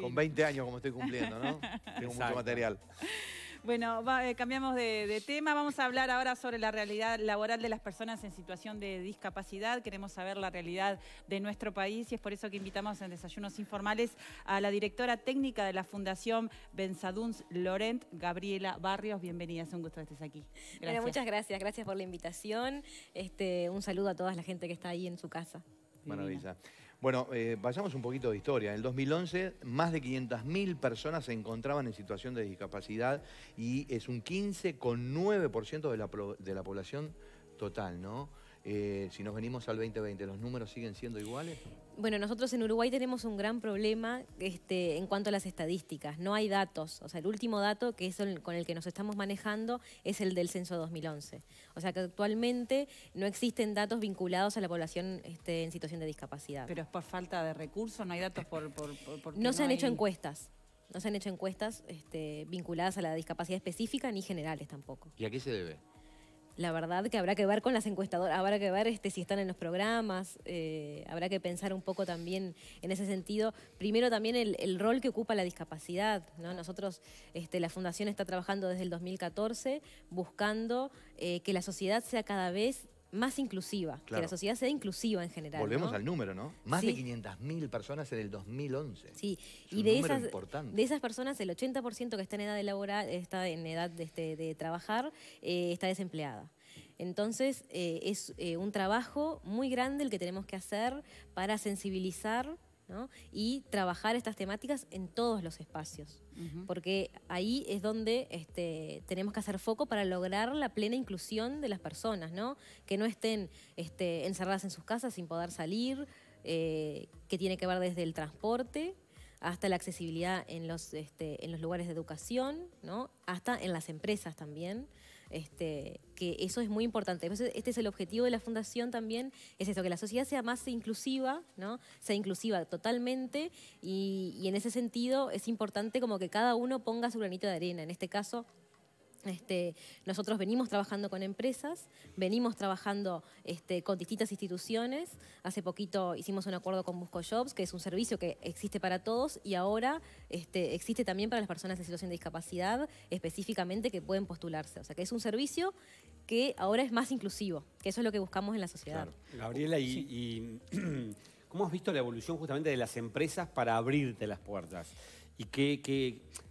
Con 20 años como estoy cumpliendo, ¿no? Tengo mucho material. Bueno, eh, cambiamos de, tema. Vamos a hablar ahora sobre la realidad laboral de las personas en situación de discapacidad. Queremos saber la realidad de nuestro país y es por eso que invitamos en Desayunos Informales a la directora técnica de la Fundación Benzaduns Lorent, Gabriela Barrios. Bienvenida, es un gusto que estés aquí. muchas gracias, gracias por la invitación. Este, un saludo a toda la gente que está ahí en su casa. Maravilla. Bueno, eh, vayamos un poquito de historia. En el 2011, más de 500.000 personas se encontraban en situación de discapacidad y es un 15,9% de la, de la población total, ¿no? Eh, si nos venimos al 2020, ¿los números siguen siendo iguales? Bueno, nosotros en Uruguay tenemos un gran problema este, en cuanto a las estadísticas. No hay datos. O sea, el último dato que es con el que nos estamos manejando es el del censo 2011. O sea, que actualmente no existen datos vinculados a la población este, en situación de discapacidad. Pero es por falta de recursos, no hay datos por... no se han hecho encuestas. No se han hecho encuestas este, vinculadas a la discapacidad específica ni generales tampoco. ¿Y a qué se debe? la verdad que habrá que ver con las encuestadoras, habrá que ver este, si están en los programas, eh, habrá que pensar un poco también en ese sentido. Primero también el, el rol que ocupa la discapacidad. ¿no? Nosotros, este, la Fundación está trabajando desde el 2014 buscando eh, que la sociedad sea cada vez más inclusiva, que la sociedad sea inclusiva en general. Volvemos al número, ¿no? Más de 500.000 personas en el 2011. Sí, y de, esas, de esas personas, el 80% que está en edad de laboral, está en edad de, este, trabajar, eh, está desempleada. Entonces, eh, es eh, un trabajo muy grande el que tenemos que hacer para sensibilizar y trabajar estas temáticas en todos los espacios, porque ahí es donde este, tenemos que hacer foco para lograr la plena inclusión de las personas, que no estén este, encerradas en sus casas sin poder salir, eh, que tiene que ver desde el transporte hasta la accesibilidad en los, este, en los lugares de educación, hasta en las empresas también. Este, que eso es muy importante. este es el objetivo de la fundación también, es eso, que la sociedad sea más inclusiva, ¿no? Sea inclusiva totalmente y, y en ese sentido es importante como que cada uno ponga su granito de arena. En este caso, este, nosotros venimos trabajando con empresas, venimos trabajando este, con distintas instituciones. Hace poquito hicimos un acuerdo con Busco Jobs, que es un servicio que existe para todos y ahora este, existe también para las personas en situación de discapacidad, específicamente que pueden postularse. O sea, que es un servicio que ahora es más inclusivo, que eso es lo que buscamos en la sociedad. Gabriela, y, ¿cómo has visto la evolución justamente de las empresas para abrirte las puertas? ¿Y qué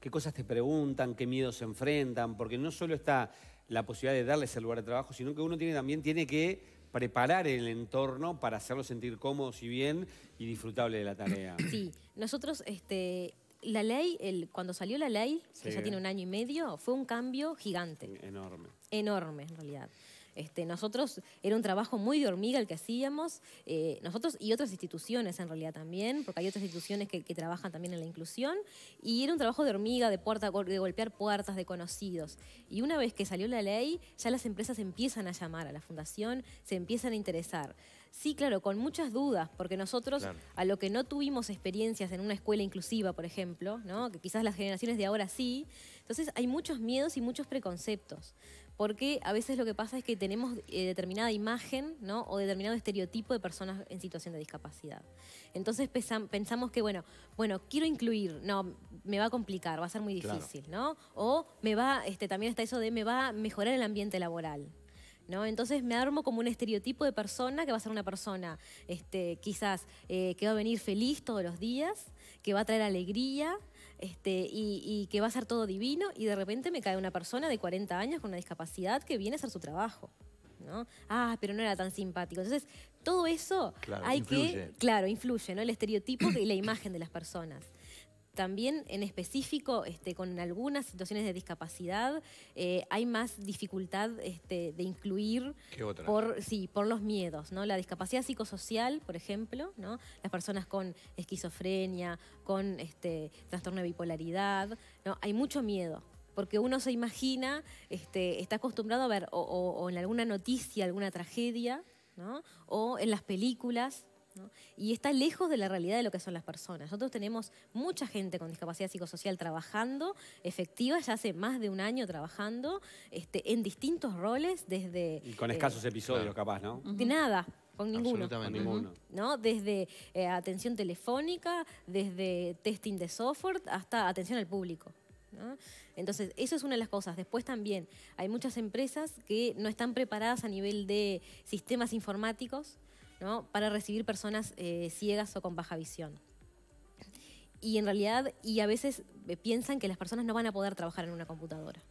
qué cosas te preguntan, qué miedos se enfrentan, porque no solo está la posibilidad de darles el lugar de trabajo, sino que uno también tiene que preparar el entorno para hacerlo sentir cómodos y bien y disfrutable de la tarea. Sí, nosotros este, la ley, el, cuando salió la ley, que ya tiene un año y medio, fue un cambio gigante. Enorme. Enorme, en realidad. Este, nosotros, era un trabajo muy de hormiga el que hacíamos, eh, nosotros y otras instituciones en realidad también, porque hay otras instituciones que, trabajan también en la inclusión, y era un trabajo de hormiga, de, de golpear puertas de conocidos. Y una vez que salió la ley, ya las empresas empiezan a llamar a la fundación, se empiezan a interesar. Sí, claro, con muchas dudas, porque nosotros a lo que no tuvimos experiencias en una escuela inclusiva, por ejemplo, que quizás las generaciones de ahora sí, entonces hay muchos miedos y muchos preconceptos porque a veces lo que pasa es que tenemos eh, determinada imagen o determinado estereotipo de personas en situación de discapacidad. Entonces pensamos que, bueno, bueno, quiero incluir, no, me va a complicar, va a ser muy difícil, ¿no? O me va, este, también está eso de me va a mejorar el ambiente laboral. ¿No? Entonces me armo como un estereotipo de persona que va a ser una persona este, quizás eh, que va a venir feliz todos los días, que va a traer alegría, este, y, que va a ser todo divino y de repente me cae una persona de 40 años con una discapacidad que viene a hacer su trabajo. ¿no? Ah, pero no era tan simpático. Entonces, todo eso hay que, claro, influye, ¿no? El estereotipo y la imagen de las personas también en específico este, con algunas situaciones de discapacidad eh, hay más dificultad este, de incluir por sí por los miedos no la discapacidad psicosocial por ejemplo no las personas con esquizofrenia con este trastorno de bipolaridad no hay mucho miedo porque uno se imagina este, está acostumbrado a ver o, en alguna noticia alguna tragedia o en las películas y está lejos de la realidad de lo que son las personas. Nosotros tenemos mucha gente con discapacidad psicosocial trabajando, efectiva, ya hace más de un año trabajando, este, en distintos roles, desde... Y con escasos eh, episodios, capaz, ¿no? De nada, con ninguno. Absolutamente ninguno. Desde eh, atención telefónica, desde testing de software, hasta atención al público. Entonces, eso es una de las cosas. Después también hay muchas empresas que no están preparadas a nivel de sistemas informáticos para recibir personas eh, ciegas o con baja visión. Y en realidad, y a veces eh, piensan que las personas no van a poder trabajar en una computadora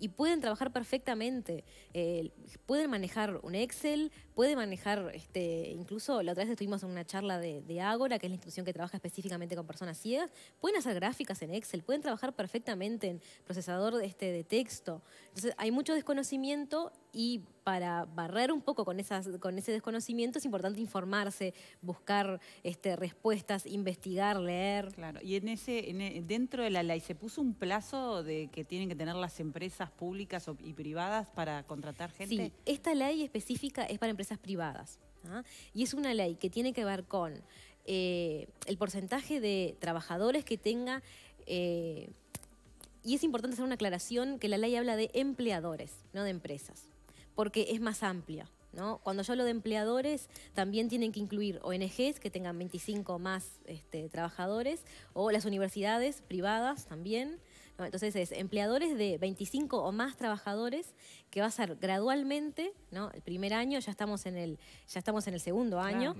y pueden trabajar perfectamente. Eh, pueden manejar un Excel, pueden manejar, este, incluso la otra vez estuvimos en una charla de, Ágora, que es la institución que trabaja específicamente con personas ciegas, pueden hacer gráficas en Excel, pueden trabajar perfectamente en procesador este, de texto. Entonces hay mucho desconocimiento y para barrer un poco con, esas, con ese desconocimiento es importante informarse, buscar este, respuestas, investigar, leer. Claro, y en ese, e, dentro de la ley se puso un plazo de que tienen que tener las empresas públicas y privadas para contratar gente. Sí, esta ley específica es para empresas privadas. ¿ah? Y es una ley que tiene que ver con eh, el porcentaje de trabajadores que tenga. Eh, y es importante hacer una aclaración que la ley habla de empleadores, no de empresas porque es más amplia. ¿no? Cuando yo hablo de empleadores, también tienen que incluir ONGs que tengan 25 o más este, trabajadores o las universidades privadas también. Entonces es empleadores de 25 o más trabajadores que va a ser gradualmente, ¿no? el primer año, ya estamos en el, ya estamos en el segundo año,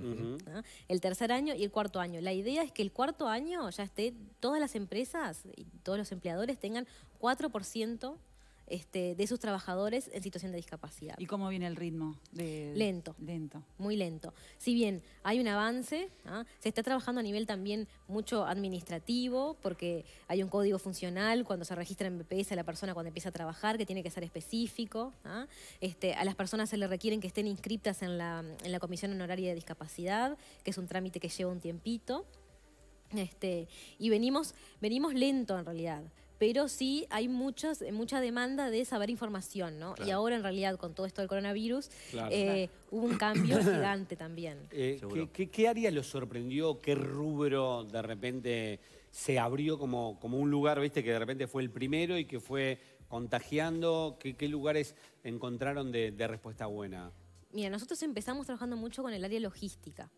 el tercer año y el cuarto año. La idea es que el cuarto año ya esté, todas las empresas y todos los empleadores tengan 4% este, de sus trabajadores en situación de discapacidad. ¿Y cómo viene el ritmo? Lento. Lento. Muy lento. Si bien hay un avance, ¿ah? se está trabajando a nivel también mucho administrativo, porque hay un código funcional cuando se registra en BPS a la persona cuando empieza a trabajar, que tiene que ser específico. ¿ah? Este, a las personas se le requieren que estén inscriptas en la, Comisión Honoraria de Discapacidad, que es un trámite que lleva un tiempito. Este, y venimos, venimos lento en realidad pero sí hay muchas mucha demanda de saber información, ¿no? Y ahora en realidad con todo esto del coronavirus eh, hubo un cambio gigante también. Eh, ¿qué, área los sorprendió? ¿Qué rubro de repente se abrió como, un lugar, viste, que de repente fue el primero y que fue contagiando? ¿Qué, lugares encontraron de respuesta buena? Mira, nosotros empezamos trabajando mucho con el área logística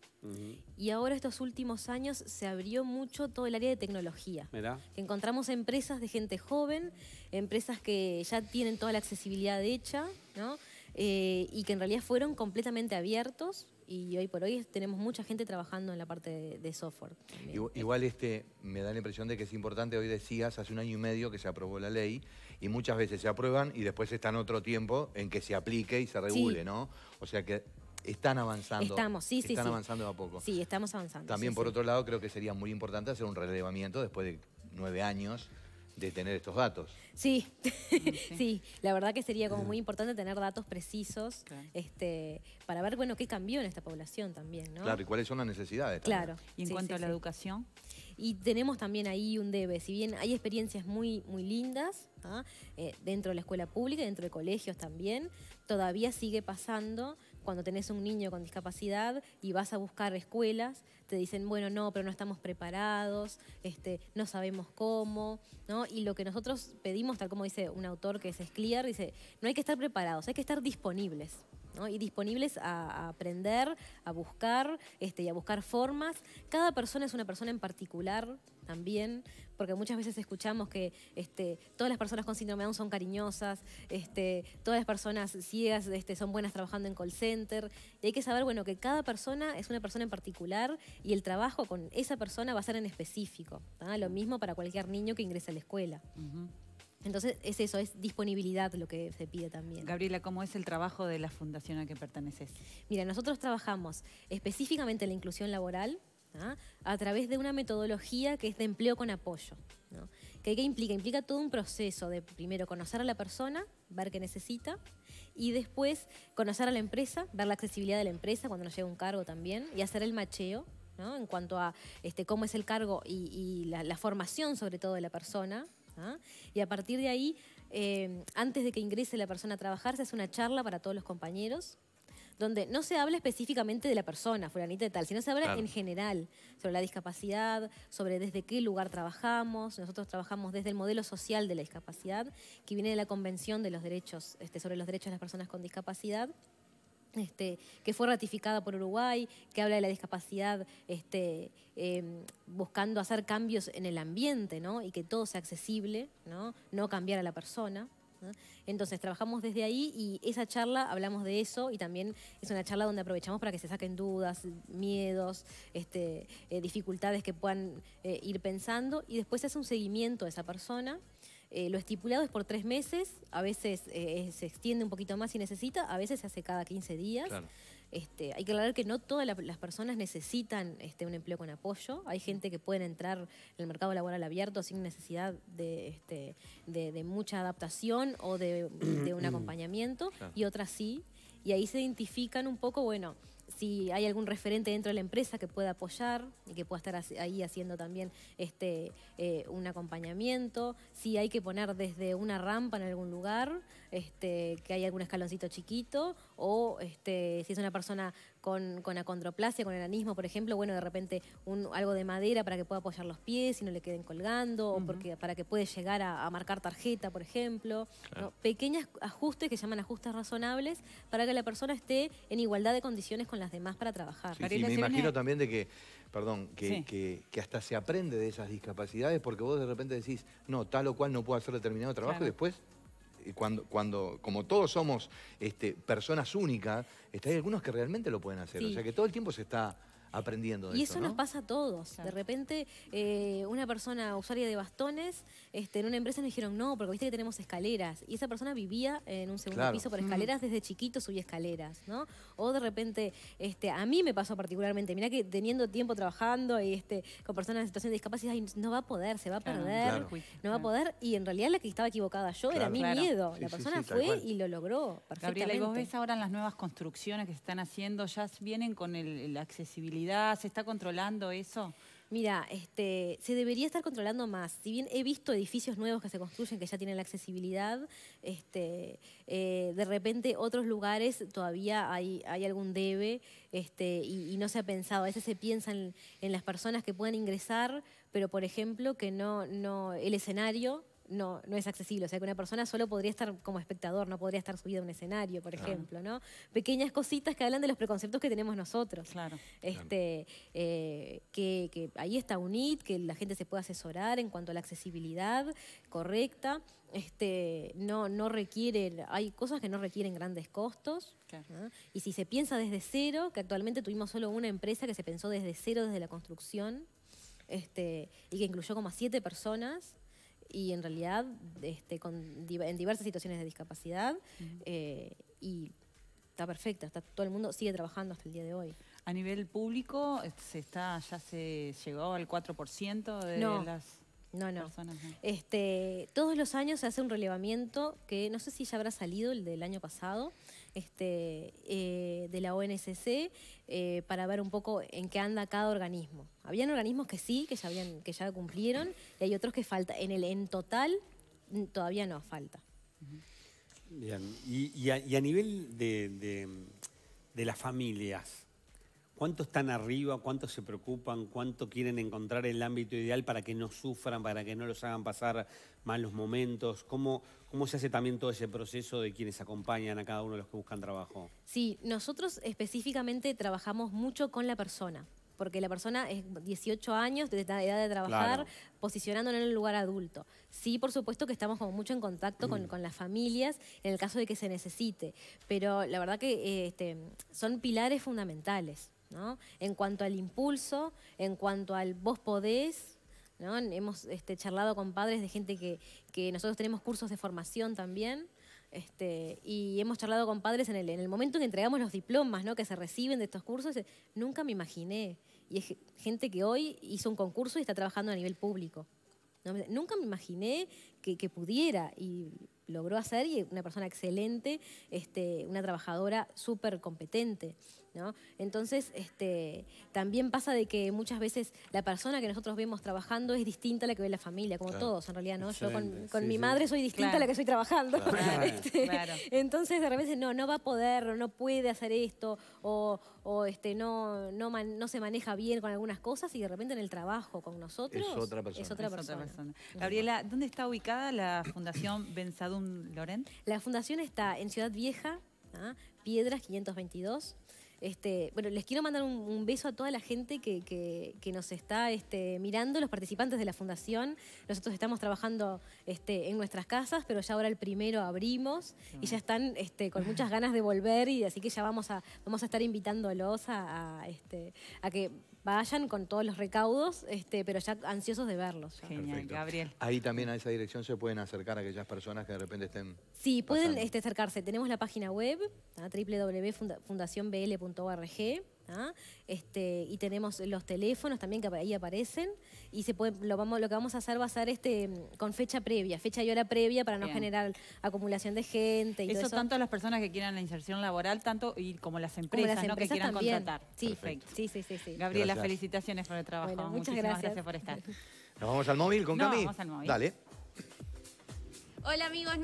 y ahora estos últimos años se abrió mucho todo el área de tecnología. Que encontramos empresas de gente joven, empresas que ya tienen toda la accesibilidad hecha, ¿no? Eh, y que en realidad fueron completamente abiertos y hoy por hoy tenemos mucha gente trabajando en la parte de, software. Igual, este, me da la impresión de que es importante, hoy decías, hace un año y medio que se aprobó la ley y muchas veces se aprueban y después están otro tiempo en que se aplique y se regule, ¿no? O sea que están avanzando. Estamos, sí, sí. Están avanzando a poco. Sí, estamos avanzando. También, por otro lado, creo que sería muy importante hacer un relevamiento después de nueve años de tener estos datos. Mm, sí, sí, la verdad que sería como mm. muy importante tener datos precisos este, para ver, bueno, qué cambió en esta población también, Claro, y cuáles son las necesidades. Claro. ¿Y en cuanto a la educación? Y tenemos también ahí un debe, si bien hay experiencias muy, muy lindas ¿ah? eh, dentro de la escuela pública, dentro de colegios también, todavía sigue pasando cuando tenés un niño con discapacidad y vas a buscar escuelas, te dicen, bueno, no, pero no estamos preparados, este, no sabemos cómo, ¿no? Y lo que nosotros pedimos, tal como dice un autor que es Escliar, dice, no hay que estar preparados, hay que estar disponibles y disponibles a, aprender, a buscar este, y a buscar formas. Cada persona es una persona en particular también, porque muchas veces escuchamos que este, todas las personas con síndrome de Down son cariñosas, este, todas las personas ciegas este, son buenas trabajando en call center, y hay que saber bueno, que cada persona es una persona en particular y el trabajo con esa persona va a ser en específico. Lo mismo para cualquier niño que ingresa a la escuela. Entonces es eso, es disponibilidad lo que se pide también. Gabriela, ¿cómo es el trabajo de la fundación a que perteneces? Mira, nosotros trabajamos específicamente la inclusión laboral ¿ah? a través de una metodología que es de empleo con apoyo. que ¿Qué, implica? Implica todo un proceso de primero conocer a la persona, ver qué necesita, y después conocer a la empresa, ver la accesibilidad de la empresa cuando nos llega un cargo también, y hacer el macheo en cuanto a este, cómo es el cargo y, la, formación sobre todo de la persona, ¿ah? Y a partir de ahí, eh, antes de que ingrese la persona a trabajar, se hace una charla para todos los compañeros donde no se habla específicamente de la persona, fulanita de tal, sino se habla en general sobre la discapacidad, sobre desde qué lugar trabajamos. Nosotros trabajamos desde el modelo social de la discapacidad, que viene de la Convención de los Derechos, este, sobre los Derechos de las Personas con Discapacidad. Este, que fue ratificada por Uruguay, que habla de la discapacidad este, em, buscando hacer cambios en el ambiente y que todo sea accesible, no, cambiar a la persona. Entonces trabajamos desde ahí y esa charla hablamos de eso y también es una charla donde aprovechamos para que se saquen dudas, miedos, este, eh, dificultades que puedan eh, ir pensando y después se hace un seguimiento a esa persona eh, lo estipulado es por tres meses, a veces eh, eh, se extiende un poquito más si necesita, a veces se hace cada 15 días. Este, hay que aclarar que no todas las personas necesitan este, un empleo con apoyo. Hay gente que puede entrar en el mercado laboral abierto sin necesidad de, este, mucha adaptación o de, un acompañamiento, y otras sí. Y ahí se identifican un poco, bueno, si hay algún referente dentro de la empresa que pueda apoyar y que pueda estar ahí haciendo también este, eh, un acompañamiento, si hay que poner desde una rampa en algún lugar, este, que hay algún escaloncito chiquito, o este, si es una persona con, con acondroplasia, con anismo, por ejemplo, bueno, de repente un, algo de madera para que pueda apoyar los pies y no le queden colgando, o porque, para que puede llegar a, marcar tarjeta, por ejemplo. Pequeños ajustes que llaman ajustes razonables para que la persona esté en igualdad de condiciones con las demás para trabajar. Sí, me imagino también de que, perdón, que, hasta se aprende de esas discapacidades porque vos de repente decís, no, tal o cual no puedo hacer determinado trabajo y después cuando, cuando, como todos somos este, personas únicas, este, hay algunos que realmente lo pueden hacer. O sea que todo el tiempo se está aprendiendo de Y eso, nos pasa a todos. De repente, eh, una persona usuaria de bastones, este, en una empresa nos dijeron, no, porque viste que tenemos escaleras. Y esa persona vivía en un segundo piso por escaleras, desde chiquito subía escaleras, ¿no? O de repente, este, a mí me pasó particularmente, mirá que teniendo tiempo trabajando y este, con personas en situación de discapacidad, no va a poder, se va a perder, no va a poder. Y en realidad la que estaba equivocada yo era mi miedo. la persona fue y lo logró perfectamente. Gabriela, y vos ves ahora en las nuevas construcciones que se están haciendo, ya vienen con la accesibilidad ¿Se está controlando eso? Mira, este, se debería estar controlando más. Si bien he visto edificios nuevos que se construyen que ya tienen la accesibilidad, este, eh, de repente otros lugares todavía hay, algún debe este, y, no se ha pensado. A veces se piensa en, las personas que puedan ingresar, pero por ejemplo que no, no el escenario no, no es accesible. O sea, que una persona solo podría estar como espectador, no podría estar subida a un escenario, por ejemplo, ¿no? Pequeñas cositas que hablan de los preconceptos que tenemos nosotros. Claro. Este, eh, que, ahí está UNIT, que la gente se puede asesorar en cuanto a la accesibilidad correcta. Este, no, no requiere, hay cosas que no requieren grandes costos. Y si se piensa desde cero, que actualmente tuvimos solo una empresa que se pensó desde cero, desde la construcción, este, y que incluyó como a siete personas, y en realidad este, con, en diversas situaciones de discapacidad eh, y está perfecta, está, todo el mundo sigue trabajando hasta el día de hoy. A nivel público, eh, se está, ya se llegó al 4% de las... No, no. Este, todos los años se hace un relevamiento que no sé si ya habrá salido el del año pasado, este, eh, de la ONSC eh, para ver un poco en qué anda cada organismo. Habían organismos que sí, que ya, habían, que ya cumplieron, y hay otros que falta. En el en total todavía no falta. Bien, y, a, nivel de, de las familias, ¿Cuántos están arriba? ¿Cuántos se preocupan? ¿Cuánto quieren encontrar el ámbito ideal para que no sufran, para que no los hagan pasar malos momentos? ¿Cómo, se hace también todo ese proceso de quienes acompañan a cada uno de los que buscan trabajo? Sí, nosotros específicamente trabajamos mucho con la persona porque la persona es 18 años, desde la edad de trabajar, posicionándola en el lugar adulto. Sí, por supuesto que estamos como mucho en contacto mm. con, las familias en el caso de que se necesite, pero la verdad que este, son pilares fundamentales. En cuanto al impulso, en cuanto al vos podés, Hemos este, charlado con padres de gente que, que nosotros tenemos cursos de formación también. Este, y hemos charlado con padres en el, momento en que entregamos los diplomas que se reciben de estos cursos, eh, nunca me imaginé. Y es gente que hoy hizo un concurso y está trabajando a nivel público. Nunca me imaginé que, pudiera y logró hacer y una persona excelente, este, una trabajadora súper competente. Entonces, este, también pasa de que muchas veces la persona que nosotros vemos trabajando es distinta a la que ve la familia, como todos en realidad, ¿no? Yo con, mi madre soy distinta a la que estoy trabajando. Este, entonces, de repente, no, no va a poder, no puede hacer esto, o, este, no, no, se maneja bien con algunas cosas, y de repente en el trabajo con nosotros es otra persona. Gabriela, ¿dónde está ubicada la Fundación Benzadum Loren? La fundación está en Ciudad Vieja, ¿ah? Piedras 522. Este, bueno, les quiero mandar un, beso a toda la gente que, nos está este, mirando, los participantes de la fundación. Nosotros estamos trabajando este, en nuestras casas, pero ya ahora el primero abrimos y ya están con muchas ganas de volver y así que ya vamos a, estar invitándolos a que vayan con todos los recaudos, este, pero ya ansiosos de verlos. Genial, Gabriel. Ahí también a esa dirección se pueden acercar aquellas personas que de repente estén Sí, pueden este, acercarse. Tenemos la página web, www.fundacionbl.org. Este, y tenemos los teléfonos también que ahí aparecen y se lo, que vamos a hacer va a ser este, con fecha previa, fecha y hora previa para no generar acumulación de gente. Y eso, tanto a tanto las personas que quieran la inserción laboral tanto y como las empresas, las que quieran contratar. Sí, Perfecto. sí, sí, sí, sí. Gabriela, felicitaciones por el trabajo. muchas Muchísimas gracias. por estar. ¿Nos vamos al móvil con no, Cami? Vamos al móvil. Dale. Hola amigos.